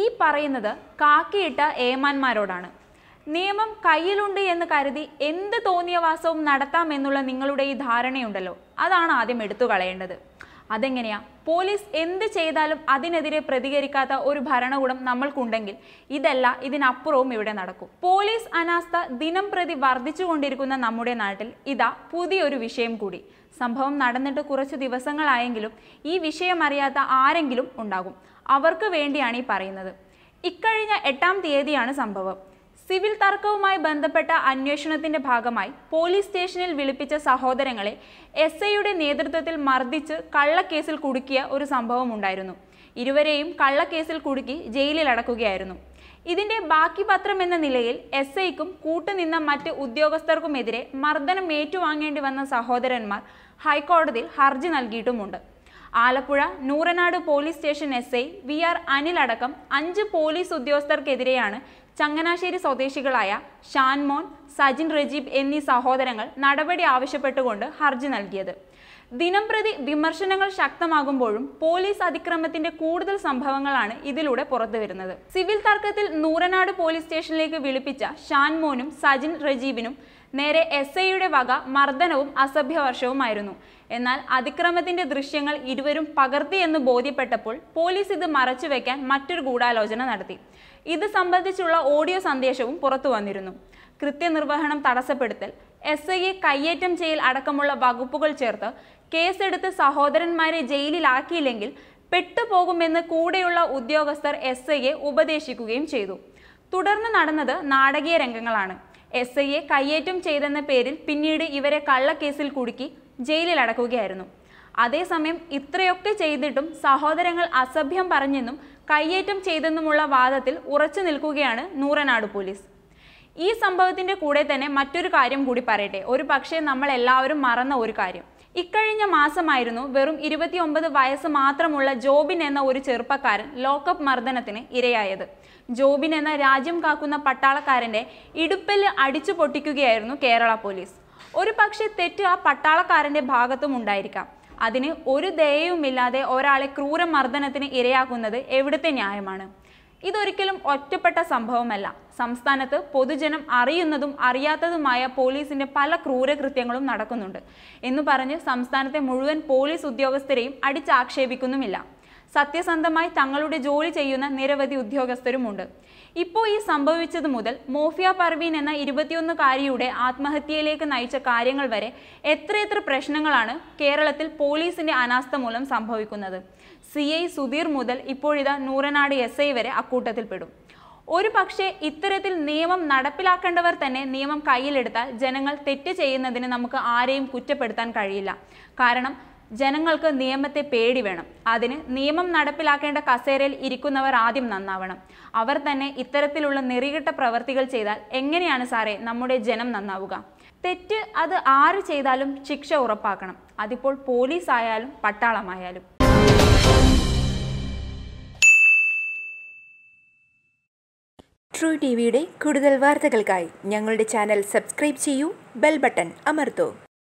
ഈ പറയുന്നത് കാക്കിയിട്ട ഏമാന്മാരോടാണ് നിയമം കയ്യിലുണ്ട് എന്ന് കരുതി എന്ത് വാസവും നടത്താമെന്നുള്ള നിങ്ങളുടെ ഈ ധാരണയുണ്ടല്ലോ അതാണ് ആദ്യം എടുത്തു കളയേണ്ടത് അതെങ്ങനെയാ പോലീസ് എന്ത് ചെയ്താലും അതിനെതിരെ പ്രതികരിക്കാത്ത ഒരു ഭരണകൂടം നമ്മൾക്കുണ്ടെങ്കിൽ ഇതല്ല ഇതിനപ്പുറവും ഇവിടെ നടക്കും പോലീസ് അനാസ്ഥ ദിനം പ്രതി വർദ്ധിച്ചുകൊണ്ടിരിക്കുന്ന നമ്മുടെ നാട്ടിൽ ഇതാ പുതിയൊരു വിഷയം കൂടി സംഭവം നടന്നിട്ട് കുറച്ച് ദിവസങ്ങളായെങ്കിലും ഈ വിഷയം അറിയാത്ത ആരെങ്കിലും ഉണ്ടാകും അവർക്ക് വേണ്ടിയാണ് ഈ പറയുന്നത് ഇക്കഴിഞ്ഞ എട്ടാം തീയതിയാണ് സംഭവം സിവിൽ തർക്കവുമായി ബന്ധപ്പെട്ട അന്വേഷണത്തിന്റെ ഭാഗമായി പോലീസ് സ്റ്റേഷനിൽ വിളിപ്പിച്ച സഹോദരങ്ങളെ എസ് ഐയുടെ നേതൃത്വത്തിൽ മർദ്ദിച്ച് കള്ളക്കേസിൽ കുടുക്കിയ ഒരു സംഭവം ഉണ്ടായിരുന്നു ഇരുവരെയും കള്ളക്കേസിൽ കുടുക്കി ജയിലിൽ അടക്കുകയായിരുന്നു ഇതിന്റെ ബാക്കി പത്രം എന്ന നിലയിൽ എസ് ഐക്കും കൂട്ടുനിന്ന മറ്റ് ഉദ്യോഗസ്ഥർക്കുമെതിരെ മർദ്ദനം ഏറ്റുവാങ്ങേണ്ടി വന്ന സഹോദരന്മാർ ഹൈക്കോടതിയിൽ ഹർജി നൽകിയിട്ടുമുണ്ട് Alappuzha Nooranad police station S I V R Anil അടക്കം അഞ്ച് പോലീസ് ഉദ്യോഗസ്ഥർക്കെതിരെയാണ് ചങ്ങനാശ്ശേരി സ്വദേശികളായ ഷാൻമോൻ സജിൻ റജീബ് എന്നീ സഹോദരങ്ങൾ നടപടി ആവശ്യപ്പെട്ടുകൊണ്ട് ഹർജി നൽകിയത് ദിനംപ്രതി വിമർശനങ്ങൾ ശക്തമാകുമ്പോഴും പോലീസ് അതിക്രമത്തിന്റെ കൂടുതൽ സംഭവങ്ങളാണ് ഇതിലൂടെ പുറത്തുവരുന്നത് സിവിൽ തർക്കത്തിൽ നൂറനാട് പോലീസ് സ്റ്റേഷനിലേക്ക് വിളിപ്പിച്ച ഷാൻമോനും സജിൻ റജീബിനും നേരെ എസ് ഐയുടെ വക മർദ്ദനവും അസഭ്യവർഷവുമായിരുന്നു എന്നാൽ അതിക്രമത്തിന്റെ ദൃശ്യങ്ങൾ ഇരുവരും പകർത്തിയെന്ന് ബോധ്യപ്പെട്ടപ്പോൾ പോലീസ് ഇത് വെക്കാൻ മറ്റൊരു ഗൂഢാലോചന നടത്തി ഇത് സംബന്ധിച്ചുള്ള ഓഡിയോ സന്ദേശവും പുറത്തു വന്നിരുന്നു കൃത്യനിർവഹണം തടസ്സപ്പെടുത്തൽ എസ് ഐയെ കയ്യേറ്റം ചെയ്യൽ അടക്കമുള്ള വകുപ്പുകൾ ചേർത്ത് കേസെടുത്ത് സഹോദരന്മാരെ ജയിലിലാക്കിയില്ലെങ്കിൽ പെട്ടുപോകുമെന്ന് കൂടെയുള്ള ഉദ്യോഗസ്ഥർ എസ് ഐയെ ഉപദേശിക്കുകയും ചെയ്തു തുടർന്ന് നടന്നത് നാടകീയ രംഗങ്ങളാണ് എസ് ഐയെ കയ്യേറ്റം ചെയ്തെന്ന പേരിൽ പിന്നീട് ഇവരെ കള്ളക്കേസിൽ കുടുക്കി ജയിലിൽ അടക്കുകയായിരുന്നു അതേസമയം ഇത്രയൊക്കെ ചെയ്തിട്ടും സഹോദരങ്ങൾ അസഭ്യം പറഞ്ഞെന്നും കയ്യേറ്റം ചെയ്തെന്നുമുള്ള വാദത്തിൽ ഉറച്ചു നിൽക്കുകയാണ് നൂറനാട് പോലീസ് ഈ സംഭവത്തിൻ്റെ കൂടെ തന്നെ മറ്റൊരു കാര്യം കൂടി പറയട്ടെ ഒരു പക്ഷേ നമ്മൾ എല്ലാവരും മറന്ന ഒരു കാര്യം ഇക്കഴിഞ്ഞ മാസമായിരുന്നു വെറും ഇരുപത്തിയൊമ്പത് വയസ്സ് മാത്രമുള്ള ജോബിൻ എന്ന ഒരു ചെറുപ്പക്കാരൻ ലോക്കപ്പ് മർദ്ദനത്തിന് ഇരയായത് ജോബിൻ എന്ന രാജ്യം കാക്കുന്ന പട്ടാളക്കാരന്റെ ഇടുപ്പല് അടിച്ചു പൊട്ടിക്കുകയായിരുന്നു കേരള പോലീസ് ഒരു പക്ഷേ തെറ്റ് ആ പട്ടാളക്കാരന്റെ ഭാഗത്തും ഉണ്ടായിരിക്കാം അതിന് ഒരു ദയയുമില്ലാതെ ഒരാളെ ക്രൂര ഇരയാക്കുന്നത് എവിടുത്തെ ന്യായമാണ് ഇതൊരിക്കലും ഒറ്റപ്പെട്ട സംഭവമല്ല സംസ്ഥാനത്ത് പൊതുജനം അറിയുന്നതും അറിയാത്തതുമായ പോലീസിന്റെ പല ക്രൂരകൃത്യങ്ങളും നടക്കുന്നുണ്ട് എന്ന് പറഞ്ഞ് സംസ്ഥാനത്തെ മുഴുവൻ പോലീസ് ഉദ്യോഗസ്ഥരെയും അടിച്ചാക്ഷേപിക്കുന്നുമില്ല സത്യസന്ധമായി തങ്ങളുടെ ജോലി ചെയ്യുന്ന നിരവധി ഉദ്യോഗസ്ഥരുമുണ്ട് ഇപ്പോൾ ഈ സംഭവിച്ചത് മുതൽ മോഫിയ പർവീൻ എന്ന ഇരുപത്തിയൊന്നുകാരിയുടെ ആത്മഹത്യയിലേക്ക് നയിച്ച കാര്യങ്ങൾ വരെ എത്രയെത്ര പ്രശ്നങ്ങളാണ് കേരളത്തിൽ പോലീസിന്റെ അനാസ്ഥ മൂലം സംഭവിക്കുന്നത് സി ഐ സുധീർ മുതൽ ഇപ്പോഴിതാ നൂറനാട് എസ് ഐ വരെ അക്കൂട്ടത്തിൽപ്പെടും ഒരു പക്ഷേ ഇത്തരത്തിൽ നിയമം നടപ്പിലാക്കേണ്ടവർ തന്നെ നിയമം കയ്യിലെടുത്താൽ ജനങ്ങൾ തെറ്റ് ചെയ്യുന്നതിന് നമുക്ക് ആരെയും കുറ്റപ്പെടുത്താൻ കഴിയില്ല കാരണം ജനങ്ങൾക്ക് നിയമത്തെ പേടി വേണം അതിന് നിയമം നടപ്പിലാക്കേണ്ട കസേരയിൽ ഇരിക്കുന്നവർ ആദ്യം നന്നാവണം അവർ തന്നെ ഇത്തരത്തിലുള്ള നിറികെട്ട പ്രവർത്തികൾ ചെയ്താൽ എങ്ങനെയാണ് സാറേ നമ്മുടെ ജനം നന്നാവുക തെറ്റ് അത് ആര് ചെയ്താലും ശിക്ഷ ഉറപ്പാക്കണം അതിപ്പോൾ പോലീസ് ആയാലും പട്ടാളമായാലും ട്രൂ ടി വിയുടെ കൂടുതൽ വാർത്തകൾക്കായി ഞങ്ങളുടെ ചാനൽ സബ്സ്ക്രൈബ് ചെയ്യൂ ബെൽ ബട്ടൺ അമർത്തൂ